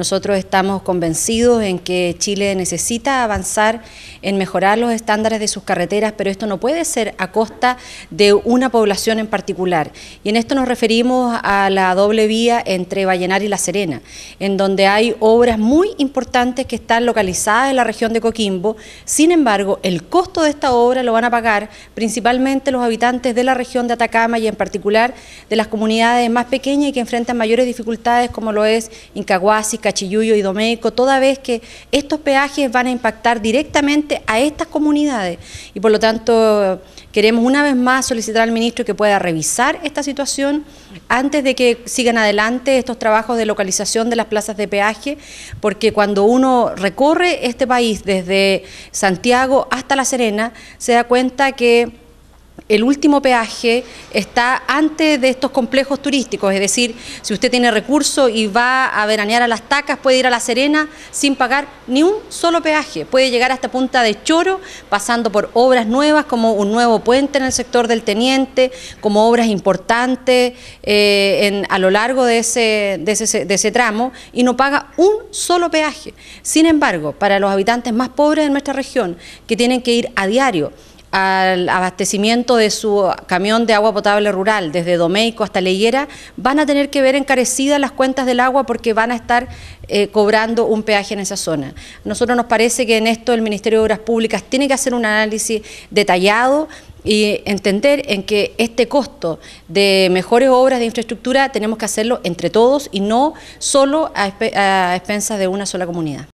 Nosotros estamos convencidos en que Chile necesita avanzar en mejorar los estándares de sus carreteras, pero esto no puede ser a costa de una población en particular. Y en esto nos referimos a la doble vía entre Vallenar y La Serena, en donde hay obras muy importantes que están localizadas en la región de Coquimbo. Sin embargo, el costo de esta obra lo van a pagar principalmente los habitantes de la región de Atacama y en particular de las comunidades más pequeñas y que enfrentan mayores dificultades como lo es Incahuasi, Cachiyuyo y Domeico, toda vez que estos peajes van a impactar directamente a estas comunidades. Y por lo tanto, queremos una vez más solicitar al ministro que pueda revisar esta situación antes de que sigan adelante estos trabajos de localización de las plazas de peaje, porque cuando uno recorre este país desde Santiago hasta La Serena, se da cuenta que el último peaje está antes de estos complejos turísticos, es decir, si usted tiene recursos y va a veranear a Las Tacas, puede ir a La Serena sin pagar ni un solo peaje, puede llegar hasta Punta de Choro, pasando por obras nuevas como un nuevo puente en el sector del Teniente, como obras importantes eh, a lo largo de ese tramo, y no paga un solo peaje. Sin embargo, para los habitantes más pobres de nuestra región, que tienen que ir a diario al abastecimiento de su camión de agua potable rural, desde Domeico hasta Leyera, van a tener que ver encarecidas las cuentas del agua porque van a estar eh, cobrando un peaje en esa zona. Nosotros nos parece que en esto el Ministerio de Obras Públicas tiene que hacer un análisis detallado y entender en que este costo de mejores obras de infraestructura tenemos que hacerlo entre todos y no solo a expensas de una sola comunidad.